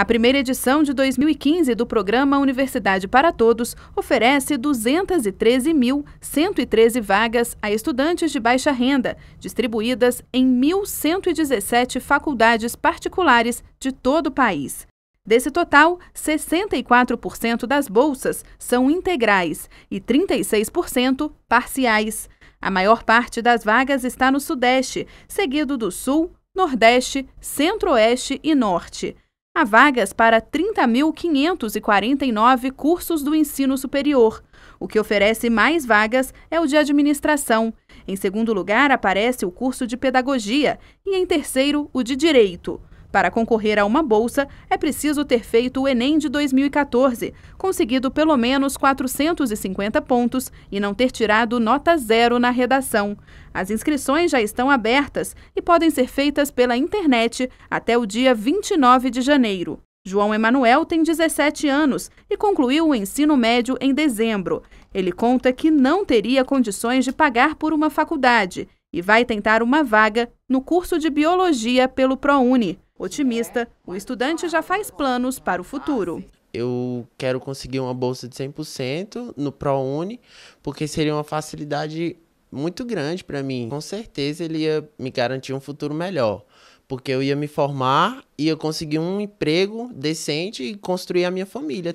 A primeira edição de 2015 do programa Universidade para Todos oferece 213.113 vagas a estudantes de baixa renda, distribuídas em 1.117 faculdades particulares de todo o país. Desse total, 64% das bolsas são integrais e 36% parciais. A maior parte das vagas está no Sudeste, seguido do Sul, Nordeste, Centro-Oeste e Norte. Há vagas para 30.549 cursos do ensino superior. O que oferece mais vagas é o de administração. Em segundo lugar, aparece o curso de pedagogia e, em terceiro, o de direito. Para concorrer a uma bolsa, é preciso ter feito o Enem de 2014, conseguido pelo menos 450 pontos e não ter tirado nota zero na redação. As inscrições já estão abertas e podem ser feitas pela internet até o dia 29 de janeiro. João Emanuel tem 17 anos e concluiu o ensino médio em dezembro. Ele conta que não teria condições de pagar por uma faculdade e vai tentar uma vaga no curso de biologia pelo ProUni. Otimista, o estudante já faz planos para o futuro. Eu quero conseguir uma bolsa de 100% no ProUni, porque seria uma facilidade muito grande para mim. Com certeza ele ia me garantir um futuro melhor, porque eu ia me formar, ia conseguir um emprego decente e construir a minha família.